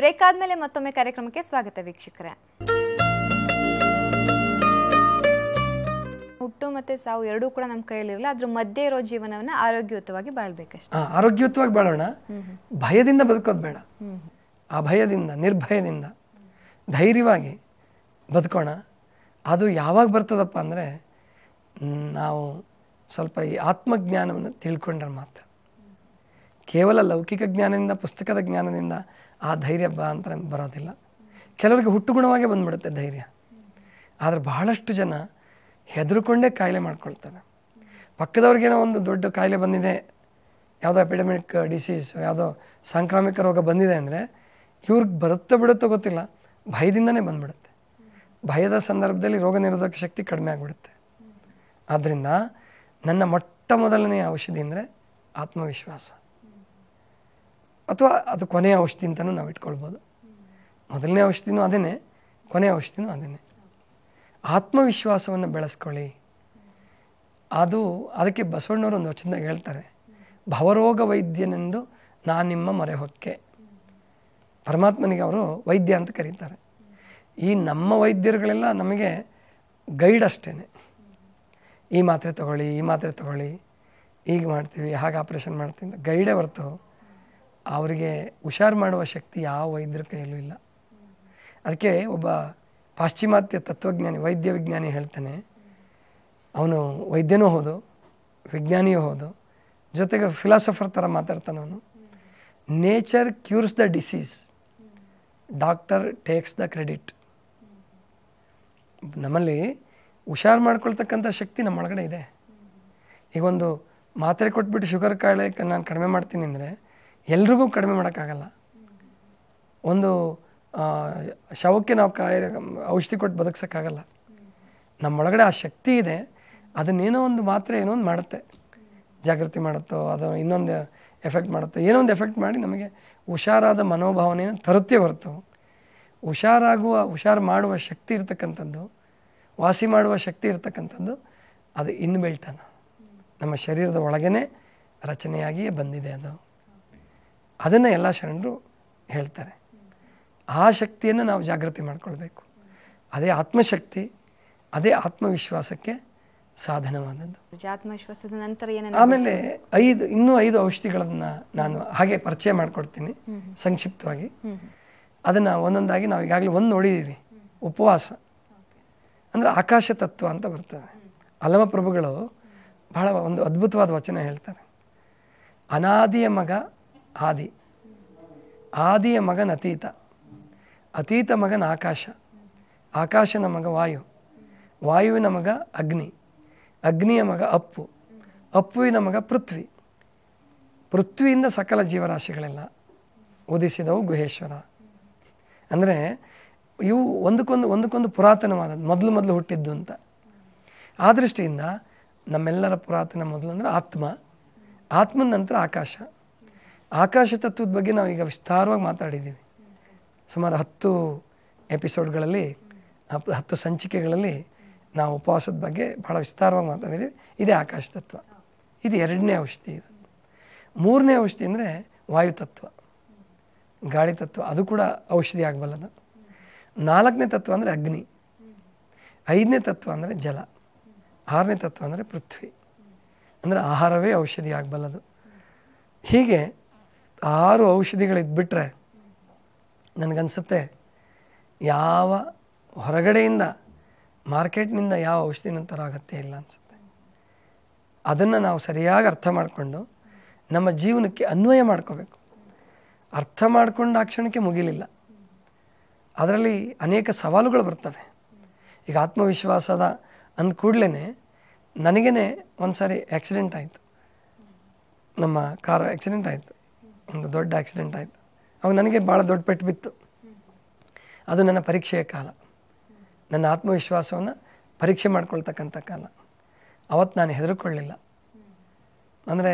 break ಆದಮೇಲೆ ಮತ್ತೊಮ್ಮೆ ಕಾರ್ಯಕ್ರಮಕ್ಕೆ ಸ್ವಾಗತ ವೀಕ್ಷಕರೇ ಹುಟ್ಟು ಮತ್ತೆ ಸಾವು ಎರಡೂ ಕೂಡ ನಮ್ಮ ಕೈಯಲ್ಲಿರಲ್ಲ ಅದ್ರ ಮಧ್ಯೆ ಇರೋ ಜೀವನವನ್ನ ಆರೋಗ್ಯಯುತವಾಗಿ ಬಾಳ್ಬೇಕಷ್ಟೇ ಆರೋಗ್ಯಯುತವಾಗಿ ಬಾಳೋಣ ಭಯದಿಂದ ಬದುಕೋದು ಬೇಡ ಆ ಭಯದಿಂದ ನಿರ್ಭಯದಿಂದ ಧೈರ್ಯವಾಗಿ ಬದುಕೋಣ ಅದು ಯಾವಾಗ ಬರ್ತದಪ್ಪ ಅಂದ್ರೆ ನಾವು ಸ್ವಲ್ಪ ಈ ಆತ್ಮಜ್ಞಾನವನ್ನು ತಿಳ್ಕೊಂಡ್ರೆ ಮಾತ್ರ ಕೇವಲ ಲೌಕಿಕ ಜ್ಞಾನದಿಂದ ಪುಸ್ತಕದ ಜ್ಞಾನದಿಂದ ಆ ಧೈರ್ಯ ಬಾ ಅಂತ ಬರೋದಿಲ್ಲ ಕೆಲವರಿಗೆ ಹುಟ್ಟುಗುಣವಾಗೇ ಬಂದ್ಬಿಡುತ್ತೆ ಧೈರ್ಯ ಆದರೆ ಬಹಳಷ್ಟು ಜನ ಹೆದರ್ಕೊಂಡೇ ಕಾಯಿಲೆ ಮಾಡ್ಕೊಳ್ತಾರೆ ಪಕ್ಕದವ್ರಿಗೇನೋ ಒಂದು ದೊಡ್ಡ ಕಾಯಿಲೆ ಬಂದಿದೆ ಯಾವುದೋ ಎಪಿಡೆಮಿಕ್ ಡಿಸೀಸ್ ಯಾವುದೋ ಸಾಂಕ್ರಾಮಿಕ ರೋಗ ಬಂದಿದೆ ಅಂದರೆ ಇವ್ರಿಗೆ ಬರುತ್ತೋ ಬಿಡುತ್ತೋ ಗೊತ್ತಿಲ್ಲ ಭಯದಿಂದನೇ ಬಂದ್ಬಿಡುತ್ತೆ ಭಯದ ಸಂದರ್ಭದಲ್ಲಿ ರೋಗ ನಿರೋಧಕ ಶಕ್ತಿ ಕಡಿಮೆ ಆಗಿಬಿಡುತ್ತೆ ಆದ್ದರಿಂದ ನನ್ನ ಮೊಟ್ಟ ಮೊದಲನೆಯ ಔಷಧಿ ಅಂದರೆ ಆತ್ಮವಿಶ್ವಾಸ ಅಥವಾ ಅದು ಕೊನೆಯ ಔಷಧಿ ಅಂತಲೂ ನಾವು ಇಟ್ಕೊಳ್ಬೋದು ಮೊದಲನೇ ಔಷಧಿನೂ ಅದೇ ಕೊನೆಯ ಔಷಧಿನೂ ಅದೇ ಆತ್ಮವಿಶ್ವಾಸವನ್ನು ಬೆಳೆಸ್ಕೊಳ್ಳಿ ಅದು ಅದಕ್ಕೆ ಬಸವಣ್ಣವರು ಒಂದು ವಚನದಾಗ ಹೇಳ್ತಾರೆ ಭವರೋಗ ವೈದ್ಯನೆಂದು ನಾನು ನಿಮ್ಮ ಮೊರೆ ಹೊಕ್ಕೆ ಪರಮಾತ್ಮನಿಗೆ ಅವರು ವೈದ್ಯ ಅಂತ ಕರೀತಾರೆ ಈ ನಮ್ಮ ವೈದ್ಯರುಗಳೆಲ್ಲ ನಮಗೆ ಗೈಡ್ ಅಷ್ಟೇ ಈ ಮಾತ್ರೆ ತಗೊಳ್ಳಿ ಈ ಮಾತ್ರೆ ತಗೊಳ್ಳಿ ಈಗ ಮಾಡ್ತೀವಿ ಹಾಗೆ ಆಪ್ರೇಷನ್ ಅಂತ ಗೈಡೇ ಹೊರತು ಅವರಿಗೆ ಹುಷಾರು ಮಾಡುವ ಶಕ್ತಿ ಯಾವ ವೈದ್ಯರ ಕೈಯಲ್ಲೂ ಇಲ್ಲ ಅದಕ್ಕೆ ಒಬ್ಬ ಪಾಶ್ಚಿಮಾತ್ಯ ತತ್ವಜ್ಞಾನಿ ವೈದ್ಯ ವಿಜ್ಞಾನಿ ಹೇಳ್ತಾನೆ ಅವನು ವೈದ್ಯನೂ ಹೌದು ವಿಜ್ಞಾನಿಯೂ ಹೌದು ಜೊತೆಗೆ ಫಿಲಾಸಫರ್ ಥರ ಮಾತಾಡ್ತಾನೆ ಅವನು nature cures the disease doctor takes the credit ನಮ್ಮಲ್ಲಿ ಹುಷಾರು ಮಾಡ್ಕೊಳ್ತಕ್ಕಂಥ ಶಕ್ತಿ ನಮ್ಮೊಳಗಡೆ ಇದೆ ಈಗ ಒಂದು ಮಾತ್ರೆ ಕೊಟ್ಬಿಟ್ಟು ಶುಗರ್ ಕಾಯಿಲೆ ನಾನು ಕಡಿಮೆ ಮಾಡ್ತೀನಿ ಅಂದರೆ ಎಲ್ರಿಗೂ ಕಡಿಮೆ ಮಾಡೋಕ್ಕಾಗಲ್ಲ ಒಂದು ಶವಕ್ಕೆ ನಾವು ಕಾಯಿ ಔಷಧಿ ಕೊಟ್ಟು ಬದುಕ್ಸೋಕ್ಕಾಗಲ್ಲ ನಮ್ಮೊಳಗಡೆ ಆ ಶಕ್ತಿ ಇದೆ ಅದನ್ನೇನೋ ಒಂದು ಮಾತ್ರೆ ಏನೋ ಒಂದು ಮಾಡುತ್ತೆ ಜಾಗೃತಿ ಮಾಡುತ್ತೋ ಅದು ಇನ್ನೊಂದು ಎಫೆಕ್ಟ್ ಮಾಡುತ್ತೋ ಏನೋ ಒಂದು ಎಫೆಕ್ಟ್ ಮಾಡಿ ನಮಗೆ ಹುಷಾರಾದ ಮನೋಭಾವನೆಯನ್ನು ತರುತ್ತೆ ಹೊರತು ಹುಷಾರಾಗುವ ಹುಷಾರು ಮಾಡುವ ಶಕ್ತಿ ಇರತಕ್ಕಂಥದ್ದು ವಾಸಿ ಮಾಡುವ ಶಕ್ತಿ ಇರತಕ್ಕಂಥದ್ದು ಅದು ಇನ್ನು ಬೆಳ್ತಾನ ನಮ್ಮ ಶರೀರದ ಒಳಗೇ ರಚನೆಯಾಗಿಯೇ ಬಂದಿದೆ ಅದು ಅದನ್ನು ಎಲ್ಲ ಶರಣರು ಹೇಳ್ತಾರೆ ಆ ಶಕ್ತಿಯನ್ನು ನಾವು ಜಾಗೃತಿ ಮಾಡಿಕೊಳ್ಬೇಕು ಅದೇ ಆತ್ಮಶಕ್ತಿ ಅದೇ ಆತ್ಮವಿಶ್ವಾಸಕ್ಕೆ ಸಾಧನವಾದದ್ದು ಆತ್ಮವಿಶ್ವಾಸದ ನಂತರ ಆಮೇಲೆ ಐದು ಇನ್ನೂ ಐದು ಔಷಧಿಗಳನ್ನು ನಾನು ಹಾಗೆ ಪರಿಚಯ ಮಾಡಿಕೊಡ್ತೀನಿ ಸಂಕ್ಷಿಪ್ತವಾಗಿ ಅದನ್ನ ಒಂದೊಂದಾಗಿ ನಾವು ಈಗಾಗಲೇ ಒಂದು ನೋಡಿದ್ದೀವಿ ಉಪವಾಸ ಅಂದರೆ ಆಕಾಶ ತತ್ವ ಅಂತ ಬರ್ತದೆ ಅಲಮ ಪ್ರಭುಗಳು ಬಹಳ ಒಂದು ಅದ್ಭುತವಾದ ವಚನ ಹೇಳ್ತಾರೆ ಅನಾದಿಯ ಮಗ ಆದಿ ಆದಿಯ ಮಗನ ಅತೀತ ಅತೀತ ಮಗನ ಆಕಾಶ ಆಕಾಶನ ಮಗ ವಾಯು ವಾಯುವಿನ ಮಗ ಅಗ್ನಿ ಅಗ್ನಿಯ ಮಗ ಅಪ್ಪು ಅಪ್ಪುವಿನ ಮಗ ಪೃಥ್ವಿ ಪೃಥ್ವಿಯಿಂದ ಸಕಲ ಜೀವರಾಶಿಗಳೆಲ್ಲ ಉದಿಸಿದವು ಗುಹೇಶ್ವರ ಅಂದರೆ ಇವು ಒಂದಕ್ಕೊಂದು ಒಂದಕ್ಕೊಂದು ಪುರಾತನವಾದ ಮೊದಲು ಮೊದಲು ಹುಟ್ಟಿದ್ದು ಅಂತ ಆ ದೃಷ್ಟಿಯಿಂದ ನಮ್ಮೆಲ್ಲರ ಪುರಾತನ ಮೊದಲು ಅಂದರೆ ಆತ್ಮ ಆತ್ಮನ ನಂತರ ಆಕಾಶ ಆಕಾಶ ತತ್ವದ ಬಗ್ಗೆ ನಾವು ಈಗ ವಿಸ್ತಾರವಾಗಿ ಮಾತಾಡಿದ್ದೀವಿ ಸುಮಾರು ಹತ್ತು ಎಪಿಸೋಡ್ಗಳಲ್ಲಿ ಹತ್ತು ಸಂಚಿಕೆಗಳಲ್ಲಿ ನಾವು ಉಪವಾಸದ ಬಗ್ಗೆ ಭಾಳ ವಿಸ್ತಾರವಾಗಿ ಮಾತಾಡಿದ್ದೀವಿ ಇದೇ ಆಕಾಶ ತತ್ವ ಇದು ಎರಡನೇ ಔಷಧಿ ಇದು ಮೂರನೇ ಔಷಧಿ ಅಂದರೆ ವಾಯು ತತ್ವ ಗಾಳಿ ತತ್ವ ಅದು ಕೂಡ ಔಷಧಿ ಆಗಬಲ್ಲದು ನಾಲ್ಕನೇ ತತ್ವ ಅಂದರೆ ಅಗ್ನಿ ಐದನೇ ತತ್ವ ಅಂದರೆ ಜಲ ಆರನೇ ತತ್ವ ಅಂದರೆ ಪೃಥ್ವಿ ಅಂದರೆ ಆಹಾರವೇ ಔಷಧಿ ಆಗಬಲ್ಲದು ಹೀಗೆ ಆರು ಔಷಧಿಗಳಿದ್ಬಿಟ್ರೆ ನನಗನ್ಸುತ್ತೆ ಯಾವ ಹೊರಗಡೆಯಿಂದ ಮಾರ್ಕೆಟ್ನಿಂದ ಯಾವ ಔಷಧಿ ನಂತರ ಅಗತ್ಯ ಇಲ್ಲ ಅನಿಸುತ್ತೆ ಅದನ್ನು ನಾವು ಸರಿಯಾಗಿ ಅರ್ಥ ಮಾಡಿಕೊಂಡು ನಮ್ಮ ಜೀವನಕ್ಕೆ ಅನ್ವಯ ಮಾಡ್ಕೋಬೇಕು ಅರ್ಥ ಮಾಡ್ಕೊಂಡ ಆ ಕ್ಷಣಕ್ಕೆ ಮುಗಿಲಿಲ್ಲ ಅದರಲ್ಲಿ ಅನೇಕ ಸವಾಲುಗಳು ಬರ್ತವೆ ಈಗ ಆತ್ಮವಿಶ್ವಾಸದ ಅಂದ ಕೂಡಲೇ ನನಗೇ ಒಂದು ಸಾರಿ ಆ್ಯಕ್ಸಿಡೆಂಟ್ ಆಯಿತು ನಮ್ಮ ಕಾರ್ ಆ್ಯಕ್ಸಿಡೆಂಟ್ ಆಯಿತು ಒಂದು ದೊಡ್ಡ ಆ್ಯಕ್ಸಿಡೆಂಟ್ ಆಯಿತು ಅವಾಗ ನನಗೆ ಭಾಳ ದೊಡ್ಡ ಪೆಟ್ಟು ಬಿತ್ತು ಅದು ನನ್ನ ಪರೀಕ್ಷೆಯ ಕಾಲ ನನ್ನ ಆತ್ಮವಿಶ್ವಾಸವನ್ನು ಪರೀಕ್ಷೆ ಮಾಡ್ಕೊಳ್ತಕ್ಕಂಥ ಕಾಲ ಅವತ್ತು ನಾನು ಹೆದರ್ಕೊಳ್ಳಿಲ್ಲ ಅಂದರೆ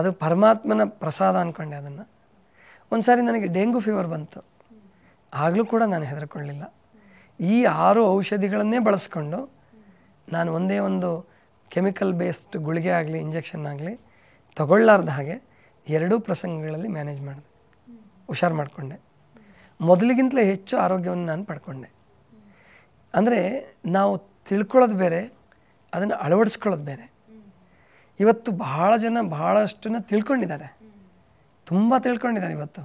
ಅದು ಪರಮಾತ್ಮನ ಪ್ರಸಾದ ಅಂದ್ಕೊಂಡೆ ಅದನ್ನು ಒಂದು ಸಾರಿ ನನಗೆ ಡೆಂಗು ಫೀವರ್ ಬಂತು ಆಗಲೂ ಕೂಡ ನಾನು ಹೆದರ್ಕೊಳ್ಳಿಲ್ಲ ಈ ಆರು ಔಷಧಿಗಳನ್ನೇ ಬಳಸ್ಕೊಂಡು ನಾನು ಒಂದೇ ಒಂದು ಕೆಮಿಕಲ್ ಬೇಸ್ಡ್ ಗುಳಿಗೆ ಆಗಲಿ ಇಂಜೆಕ್ಷನ್ ಆಗಲಿ ತಗೊಳ್ಳಾರ್ದ ಹಾಗೆ ಎರಡೂ ಪ್ರಸಂಗಗಳಲ್ಲಿ ಮ್ಯಾನೇಜ್ ಮಾಡಿದೆ ಹುಷಾರು ಮಾಡಿಕೊಂಡೆ ಮೊದಲಿಗಿಂತಲೇ ಹೆಚ್ಚು ಆರೋಗ್ಯವನ್ನು ನಾನು ಪಡ್ಕೊಂಡೆ ಅಂದರೆ ನಾವು ತಿಳ್ಕೊಳ್ಳೋದು ಬೇರೆ ಅದನ್ನು ಅಳವಡಿಸ್ಕೊಳ್ಳೋದು ಬೇರೆ ಇವತ್ತು ಬಹಳ ಜನ ಬಹಳಷ್ಟು ತಿಳ್ಕೊಂಡಿದ್ದಾರೆ ತುಂಬ ತಿಳ್ಕೊಂಡಿದ್ದಾರೆ ಇವತ್ತು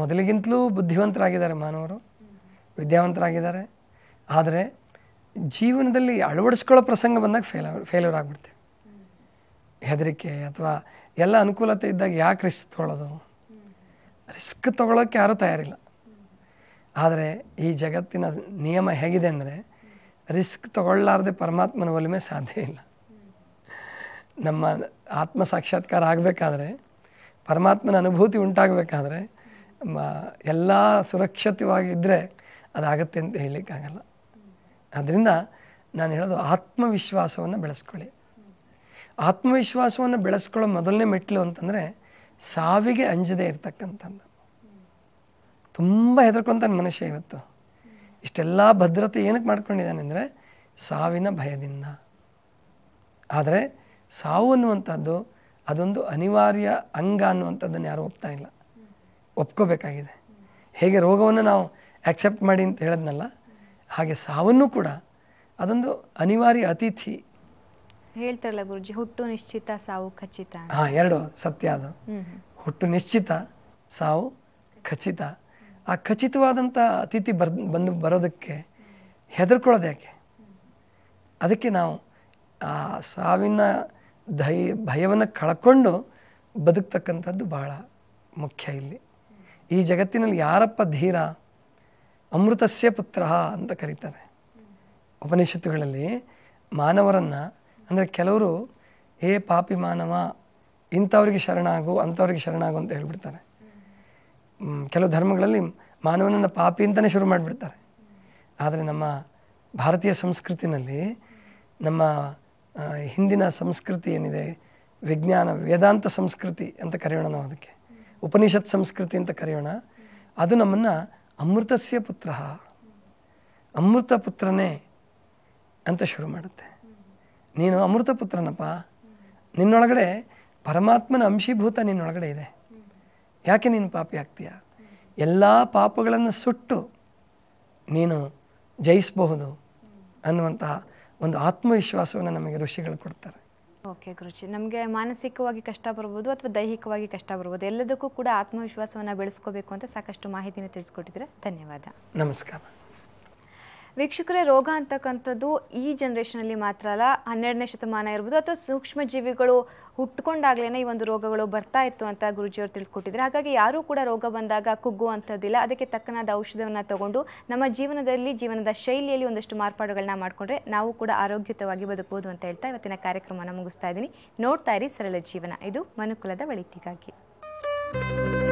ಮೊದಲಿಗಿಂತಲೂ ಬುದ್ಧಿವಂತರಾಗಿದ್ದಾರೆ ಮಾನವರು ವಿದ್ಯಾವಂತರಾಗಿದ್ದಾರೆ ಆದರೆ ಜೀವನದಲ್ಲಿ ಅಳವಡಿಸ್ಕೊಳ್ಳೋ ಪ್ರಸಂಗ ಬಂದಾಗ ಫೇಲ್ ಫೇಲ್ಯೂರ್ ಆಗಿಬಿಡ್ತೀವಿ ಹೆದರಿಕೆ ಅಥವಾ ಎಲ್ಲ ಅನುಕೂಲತೆ ಇದ್ದಾಗ ಯಾಕೆ ರಿಸ್ಕ್ ತೊಗೊಳ್ಳೋದು ರಿಸ್ಕ್ ತೊಗೊಳೋಕ್ಕೆ ಯಾರೂ ತಯಾರಿಲ್ಲ ಆದರೆ ಈ ಜಗತ್ತಿನ ನಿಯಮ ಹೇಗಿದೆ ಅಂದರೆ ರಿಸ್ಕ್ ತೊಗೊಳ್ಳಾರ್ದೆ ಪರಮಾತ್ಮನ ಒಲಿಮೆ ಸಾಧ್ಯ ಇಲ್ಲ ನಮ್ಮ ಆತ್ಮ ಸಾಕ್ಷಾತ್ಕಾರ ಆಗಬೇಕಾದ್ರೆ ಪರಮಾತ್ಮನ ಅನುಭೂತಿ ಉಂಟಾಗಬೇಕಾದ್ರೆ ಎಲ್ಲ ಸುರಕ್ಷಿತವಾಗಿದ್ದರೆ ಅದಾಗತ್ತೆ ಅಂತ ಹೇಳಲಿಕ್ಕಾಗಲ್ಲ ಅದರಿಂದ ನಾನು ಹೇಳೋದು ಆತ್ಮವಿಶ್ವಾಸವನ್ನು ಬೆಳೆಸ್ಕೊಳ್ಳಿ ಆತ್ಮವಿಶ್ವಾಸವನ್ನು ಬೆಳೆಸ್ಕೊಳ್ಳೋ ಮೊದಲನೇ ಮೆಟ್ಲು ಅಂತಂದರೆ ಸಾವಿಗೆ ಅಂಜದೆ ಇರತಕ್ಕಂಥದ್ದು ತುಂಬ ಹೆದರ್ಕೊಂತಾನೆ ಮನುಷ್ಯ ಇವತ್ತು ಇಷ್ಟೆಲ್ಲ ಭದ್ರತೆ ಏನಕ್ಕೆ ಮಾಡ್ಕೊಂಡಿದ್ದಾನೆ ಅಂದರೆ ಸಾವಿನ ಭಯದಿಂದ ಆದರೆ ಸಾವು ಅನ್ನುವಂಥದ್ದು ಅದೊಂದು ಅನಿವಾರ್ಯ ಅಂಗ ಅನ್ನುವಂಥದ್ದನ್ನು ಯಾರೂ ಒಪ್ತಾ ಇಲ್ಲ ಒಪ್ಕೋಬೇಕಾಗಿದೆ ಹೇಗೆ ರೋಗವನ್ನು ನಾವು ಆಕ್ಸೆಪ್ಟ್ ಮಾಡಿ ಅಂತ ಹೇಳದ್ನಲ್ಲ ಹಾಗೆ ಸಾವನ್ನು ಕೂಡ ಅದೊಂದು ಅನಿವಾರ್ಯ ಅತಿಥಿ ಹೇಳ್ತಾರಲ್ಲ ಗುರುಜಿ ಹುಟ್ಟು ನಿಶ್ಚಿತ ಸಾವು ಖಚಿತ ಹಾ ಎರಡು ಸತ್ಯ ಅದು ಹುಟ್ಟು ನಿಶ್ಚಿತ ಸಾವು ಖಚಿತ ಆ ಖಚಿತವಾದಂಥ ಅತಿಥಿ ಬರ್ ಬಂದು ಬರೋದಕ್ಕೆ ಹೆದರ್ಕೊಳ್ಳೋದು ಯಾಕೆ ಅದಕ್ಕೆ ನಾವು ಆ ಸಾವಿನ ದಯ ಭಯವನ್ನು ಕಳ್ಕೊಂಡು ಬದುಕ್ತಕ್ಕಂಥದ್ದು ಬಹಳ ಮುಖ್ಯ ಇಲ್ಲಿ ಈ ಜಗತ್ತಿನಲ್ಲಿ ಯಾರಪ್ಪ ಧೀರ ಅಮೃತಸ್ಯ ಪುತ್ರ ಅಂತ ಕರೀತಾರೆ ಉಪನಿಷತ್ತುಗಳಲ್ಲಿ ಮಾನವರನ್ನು ಅಂದರೆ ಕೆಲವರು ಏ ಪಾಪಿ ಮಾನವ ಇಂಥವ್ರಿಗೆ ಶರಣಾಗು ಅಂಥವ್ರಿಗೆ ಶರಣಾಗು ಅಂತ ಹೇಳ್ಬಿಡ್ತಾರೆ ಕೆಲವು ಧರ್ಮಗಳಲ್ಲಿ ಮಾನವನನ್ನು ಪಾಪಿ ಅಂತಲೇ ಶುರು ಮಾಡಿಬಿಡ್ತಾರೆ ಆದರೆ ನಮ್ಮ ಭಾರತೀಯ ಸಂಸ್ಕೃತಿನಲ್ಲಿ ನಮ್ಮ ಹಿಂದಿನ ಸಂಸ್ಕೃತಿ ಏನಿದೆ ವಿಜ್ಞಾನ ವೇದಾಂತ ಸಂಸ್ಕೃತಿ ಅಂತ ಕರೆಯೋಣ ನಾವು ಅದಕ್ಕೆ ಉಪನಿಷತ್ ಸಂಸ್ಕೃತಿ ಅಂತ ಕರೆಯೋಣ ಅದು ನಮ್ಮನ್ನು ಅಮೃತಸ್ಯ ಪುತ್ರ ಅಮೃತ ಪುತ್ರನೇ ಅಂತ ಶುರು ಮಾಡುತ್ತೆ ನೀನು ಅಮೃತ ಪುತ್ರನಪ್ಪ ನಿನ್ನೊಳಗಡೆ ಪರಮಾತ್ಮನ ಅಂಶೀಭೂತ ನಿನ್ನೊಳಗಡೆ ಇದೆ ಯಾಕೆ ನೀನು ಪಾಪಿ ಆಗ್ತೀಯ ಎಲ್ಲ ಪಾಪಗಳನ್ನು ಸುಟ್ಟು ನೀನು ಜಯಿಸಬಹುದು ಅನ್ನುವಂತಹ ಒಂದು ಆತ್ಮವಿಶ್ವಾಸವನ್ನು ನಮಗೆ ಋಷಿಗಳು ಕೊಡ್ತಾರೆ ಓಕೆ ಗುರುಜಿ ನಮಗೆ ಮಾನಸಿಕವಾಗಿ ಕಷ್ಟ ಬರ್ಬೋದು ಅಥವಾ ದೈಹಿಕವಾಗಿ ಕಷ್ಟ ಬರ್ಬೋದು ಎಲ್ಲದಕ್ಕೂ ಕೂಡ ಆತ್ಮವಿಶ್ವಾಸವನ್ನು ಬೆಳೆಸ್ಕೋಬೇಕು ಅಂತ ಸಾಕಷ್ಟು ಮಾಹಿತಿನ ತಿಳಿಸ್ಕೊಟ್ಟಿದ್ರೆ ಧನ್ಯವಾದ ನಮಸ್ಕಾರ ವೀಕ್ಷಕರೇ ರೋಗ ಅಂತಕ್ಕಂಥದ್ದು ಈ ಜನರೇಷನ್ ಅಲ್ಲಿ ಮಾತ್ರ ಅಲ್ಲ ಹನ್ನೆರಡನೇ ಶತಮಾನ ಇರ್ಬೋದು ಅಥವಾ ಸೂಕ್ಷ್ಮ ಜೀವಿಗಳು ಹುಟ್ಕೊಂಡಾಗ್ಲೇ ಈ ಒಂದು ರೋಗಗಳು ಬರ್ತಾ ಇತ್ತು ಅಂತ ಗುರುಜಿಯವರು ತಿಳಿಸ್ಕೊಟ್ಟಿದ್ರು ಹಾಗಾಗಿ ಯಾರೂ ಕೂಡ ರೋಗ ಬಂದಾಗ ಕುಗ್ಗುವಂಥದ್ದಿಲ್ಲ ಅದಕ್ಕೆ ತಕ್ಕನಾದ ಔಷಧವನ್ನು ತಗೊಂಡು ನಮ್ಮ ಜೀವನದಲ್ಲಿ ಜೀವನದ ಶೈಲಿಯಲ್ಲಿ ಒಂದಷ್ಟು ಮಾರ್ಪಾಡುಗಳನ್ನ ಮಾಡಿಕೊಂಡ್ರೆ ನಾವು ಕೂಡ ಆರೋಗ್ಯತವಾಗಿ ಬದುಕಬಹುದು ಅಂತ ಹೇಳ್ತಾ ಇವತ್ತಿನ ಕಾರ್ಯಕ್ರಮವನ್ನು ಮುಗಿಸ್ತಾ ಇದ್ದೀನಿ ನೋಡ್ತಾ ಇರಿ ಸರಳ ಜೀವನ ಇದು ಮನುಕುಲದ ಒಳಿತಿಗಾಗಿ